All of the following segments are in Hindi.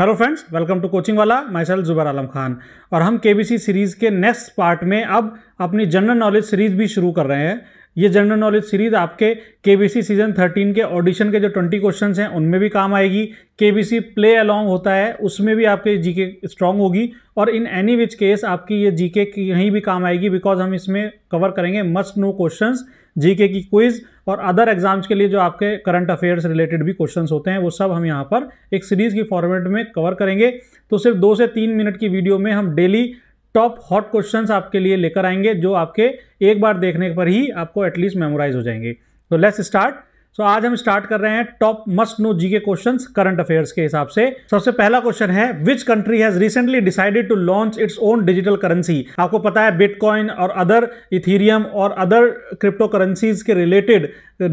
hello friends welcome to coaching वाला माइसल जुबर आलम खान और हम केबीसी सीरीज़ के नेक्स्ट पार्ट में अब अपनी जनरल नॉलेज सीरीज़ भी शुरू कर रहे हैं ये जनरल नॉलेज सीरीज आपके केबीसी सीजन 13 के ऑडिशन के जो 20 क्वेश्चन हैं उनमें भी काम आएगी केबीसी प्ले अलॉन्ग होता है उसमें भी आपके जीके स्ट्रांग होगी और इन एनी विच केस आपकी ये जीके की यहीं भी काम आएगी बिकॉज हम इसमें कवर करेंगे मस्ट नो क्वेश्चन जीके की क्विज और अदर एग्जाम्स के लिए जो आपके करंट अफेयर्स रिलेटेड भी क्वेश्चन होते हैं वो सब हम यहाँ पर एक सीरीज की फॉर्मेट में कवर करेंगे तो सिर्फ दो से तीन मिनट की वीडियो में हम डेली टॉप हॉट क्वेश्चन आपके लिए लेकर आएंगे जो आपके एक बार देखने पर ही आपको एटलीस्ट मेमोराइज हो जाएंगे तो लेट्स स्टार्ट तो आज हम स्टार्ट कर रहे हैं top must know GK questions current affairs के हिसाब से सबसे पहला क्वेश्चन है which country has recently decided to launch its own digital currency आपको पता है बिटकॉइन और अदर इथीरियम और अदर क्रिप्टो करेंसीज के रिलेटेड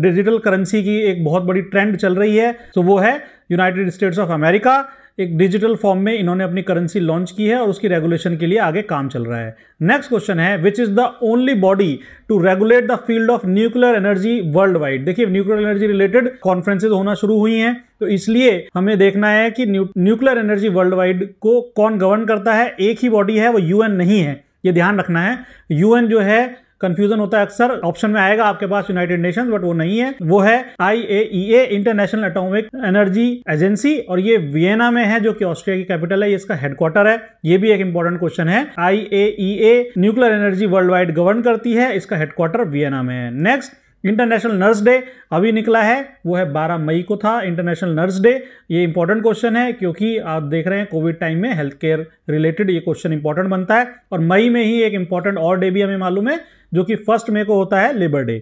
डिजिटल करेंसी की एक बहुत बड़ी ट्रेंड चल रही है तो वो है यूनाइटेड स्टेट्स ऑफ अमेरिका एक डिजिटल फॉर्म में इन्होंने अपनी करेंसी लॉन्च की है और उसकी रेगुलेशन के लिए आगे काम चल रहा है नेक्स्ट क्वेश्चन है which is the only body to regulate the field of nuclear energy world wide देखिए न्यूक्लियर एनर्जी रिलेटेड कॉन्फ्रेंसेज होना शुरू हुई हैं तो इसलिए हमें देखना है कि न्यूक्लियर एनर्जी वर्ल्ड वाइड को कौन गवर्न करता है एक ही बॉडी है वो यूएन नहीं है ये ध्यान रखना है यूएन जो है कंफ्यूजन होता है अक्सर ऑप्शन में आएगा आपके पास यूनाइटेड नेशन बट वो नहीं है वो है I A International Atomic Energy Agency और ये वियना में है जो कि ऑस्ट्रिया की कैपिटल है इसका हेडक्वार्टर है ये भी एक इंपॉर्टेंट क्वेश्चन है आई nuclear energy world worldwide govern करती है इसका हेडक्वार्टर वियना में है नेक्स्ट इंटरनेशनल नर्स डे अभी निकला है वो है बारह मई को था इंटरनेशनल नर्स डे ये इंपॉर्टेंट क्वेश्चन है क्योंकि आप देख रहे हैं कोविड टाइम में हेल्थ केयर रिलेटेड ये क्वेश्चन इंपॉर्टेंट बनता है और मई में ही एक इंपॉर्टेंट और डे भी हमें मालूम है जो कि फर्स्ट मई को होता है labour day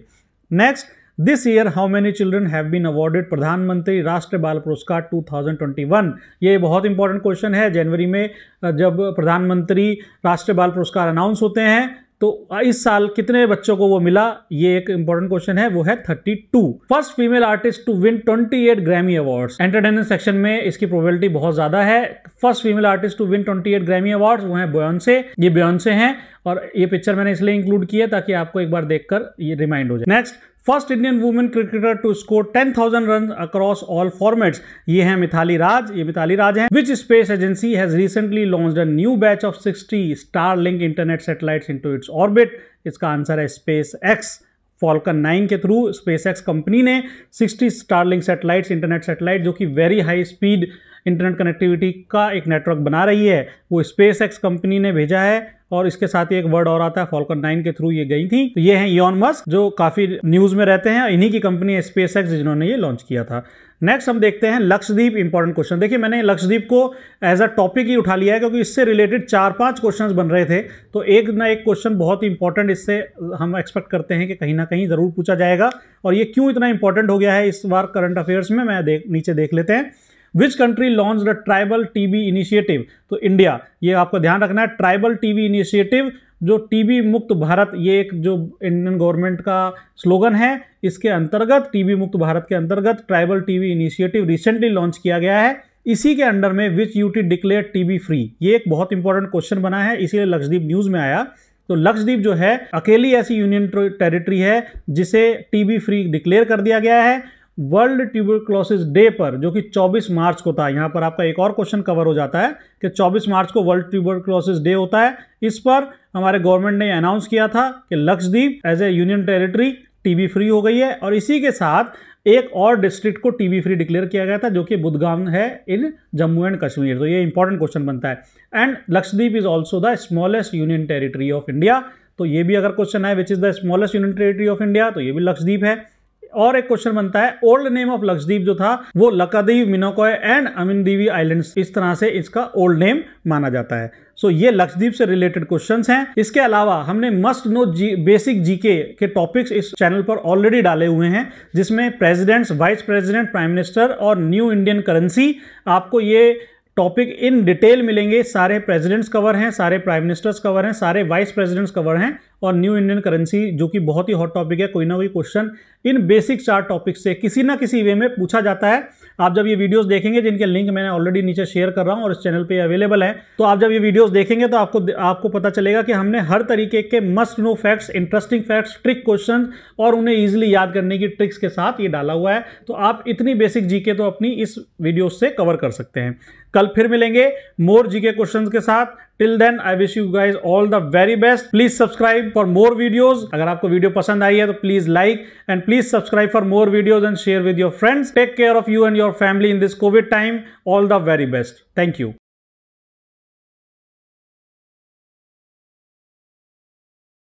next this year how many children have been awarded प्रधानमंत्री राष्ट्रीय बाल पुरस्कार 2021 ये बहुत इंपॉर्टेंट क्वेश्चन है जनवरी में जब प्रधानमंत्री राष्ट्रीय बाल पुरस्कार अनाउंस होते हैं तो इस साल कितने बच्चों को वो मिला ये एक इंपॉर्टेंट क्वेश्चन है वो है thirty two first female artist to win twenty eight Grammy award entertainment section में इसकी प्रोबेबिलिटी बहुत ज्यादा है first female artist to win twenty eight Grammy award वो है बोयनसे ये बोयनसे हैं और ये पिक्चर मैंने इसलिए इंक्लूड किया ताकि आपको एक बार देखकर ये रिमाइंड हो जाए next first Indian women cricketer to score 10,000 run across all formats ये हैं मिथाली राज ये मिथाली राज हैं which space agency has recently launch a new batch of 60 Starlink internet satellites into its orbit इसका आंसर है स्पेस एक्स फॉल्कन नाइन के थ्रू स्पेस एक्स कंपनी ने sixty Starlink satellites internet satellite जो कि very high speed internet connectivity का एक नेटवर्क बना रही है वो स्पेस एक्स कंपनी ने भेजा है और इसके साथ ही एक वर्ड और आता है फॉल्कन नाइन के थ्रू ये गई थी तो ये हैं ईन मस्क जो काफ़ी न्यूज़ में रहते हैं इन्हीं की कंपनी है स्पेस एक्स जिन्होंने ये लॉन्च किया था नेक्स्ट हम देखते हैं लक्षद्वीप इंपॉर्टेंट क्वेश्चन देखिए मैंने लक्षद्वीप को एज अ टॉपिक ही उठा लिया है क्योंकि इससे रिलेटेड चार पांच क्वेश्चंस बन रहे थे तो एक ना एक क्वेश्चन बहुत ही इंपॉर्टेंट इससे हम एक्सपेक्ट करते हैं कि कहीं ना कहीं ज़रूर पूछा जाएगा और ये क्यों इतना इंपॉर्टेंट हो गया है इस बार करंट अफेयर्स में मैं देख नीचे देख लेते हैं which country launch the tribal TB initiative तो इंडिया ये आपको ध्यान रखना है ट्राइबल टीबी इनिशिएटिव जो टीबी मुक्त भारत ये एक जो इंडियन गवर्नमेंट का स्लोगन है इसके अंतर्गत टीबी मुक्त भारत के अंतर्गत tribal TB initiative recently launch किया गया है इसी के अंडर में which UT declare TB free ये एक बहुत इंपॉर्टेंट क्वेश्चन बना है इसीलिए लक्षद्वीप न्यूज़ में आया तो लक्षद्वीप जो है अकेली ऐसी यूनियन टेरिटरी है जिसे टीबी फ्री डिक्लेयर कर दिया गया है वर्ल्ड ट्यूबरक्लोसिस डे पर जो कि 24 मार्च को था यहाँ पर आपका एक और क्वेश्चन कवर हो जाता है कि 24 मार्च को वर्ल्ड ट्यूबरक्लोसिस डे होता है इस पर हमारे गवर्नमेंट ने अनाउंस किया था कि Lakshadweep as a union territory TB free हो गई है और इसी के साथ एक और डिस्ट्रिक्ट को टीबी फ्री डिक्लेयर किया गया था जो कि बुधगाम है इन जम्मू एंड कश्मीर तो ये इंपॉर्टेंट क्वेश्चन बनता है and Lakshadweep is also the smallest union territory of India तो ये भी अगर क्वेश्चन है which is the smallest union territory of India तो ये भी लक्षद्वीप है और एक क्वेश्चन बनता है ओल्ड नेम ऑफ लक्षद्वीप जो था वो लकादीव मिनोकॉय एंड अमिनदीवी आइलैंड्स इस तरह से इसका ओल्ड नेम माना जाता है सो so, ये लक्षद्वीप से रिलेटेड क्वेश्चन हैं इसके अलावा हमने मस्ट नो जी बेसिक जीके के टॉपिक्स इस चैनल पर ऑलरेडी डाले हुए हैं जिसमें presidents vice president prime minister और न्यू इंडियन करेंसी आपको ये टॉपिक इन डिटेल मिलेंगे सारे प्रेसिडेंट्स कवर हैं सारे प्राइम मिनिस्टर्स कवर हैं सारे वाइस प्रेसिडेंट्स कवर हैं और न्यू इंडियन करेंसी जो कि बहुत ही हॉट टॉपिक है कोई ना कोई क्वेश्चन इन बेसिक चार टॉपिक से किसी ना किसी वे में पूछा जाता है आप जब ये वीडियोस देखेंगे जिनके लिंक मैंने ऑलरेडी नीचे शेयर कर रहा हूँ और इस चैनल पे अवेलेबल है तो आप जब ये वीडियोस देखेंगे तो आपको आपको पता चलेगा कि हमने हर तरीके के must know facts interesting facts trick question और उन्हें ईजिली याद करने की ट्रिक्स के साथ ये डाला हुआ है तो आप इतनी बेसिक जीके तो अपनी इस वीडियो से कवर कर सकते हैं कल फिर मिलेंगे मोर जीके क्वेश्चंस के साथ till then I wish you guys all the very best please subscribe for more videos अगर आपको वीडियो पसंद आई है तो please like and please subscribe for more videos and share with your friends take care of you and your family in this covid time all the very best thank you